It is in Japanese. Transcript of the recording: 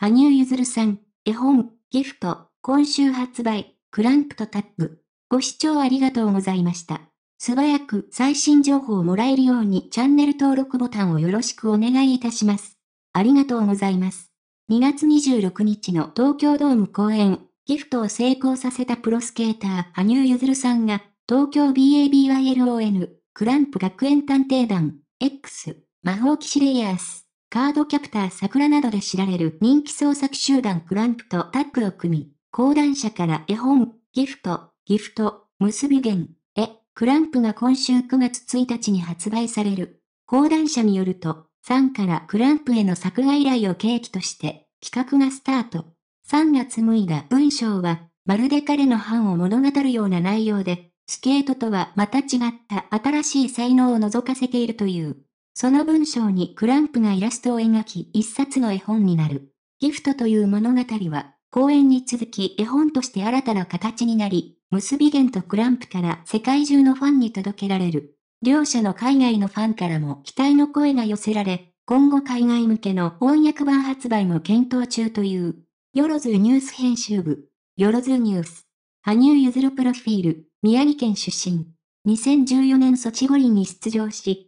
羽生結弦さん、絵本、ギフト、今週発売、クランプとタッグ。ご視聴ありがとうございました。素早く最新情報をもらえるようにチャンネル登録ボタンをよろしくお願いいたします。ありがとうございます。2月26日の東京ドーム公演、ギフトを成功させたプロスケーター、羽生結弦さんが、東京 BABYLON、クランプ学園探偵団、X、魔法騎士レイヤース、カードキャプター桜などで知られる人気創作集団クランプとタッグを組み、講談社から絵本、ギフト、ギフト、結び弦、絵、クランプが今週9月1日に発売される。講談社によると、3からクランプへの作画依頼を契機として、企画がスタート。3月6日文章は、まるで彼の版を物語るような内容で、スケートとはまた違った新しい才能を覗かせているという。その文章にクランプがイラストを描き一冊の絵本になる。ギフトという物語は、公演に続き絵本として新たな形になり、結び弦とクランプから世界中のファンに届けられる。両者の海外のファンからも期待の声が寄せられ、今後海外向けの翻訳版発売も検討中という。よろずニュース編集部。よろずニュース。羽生結弦プロフィール。宮城県出身。2014年ソチ五輪に出場し、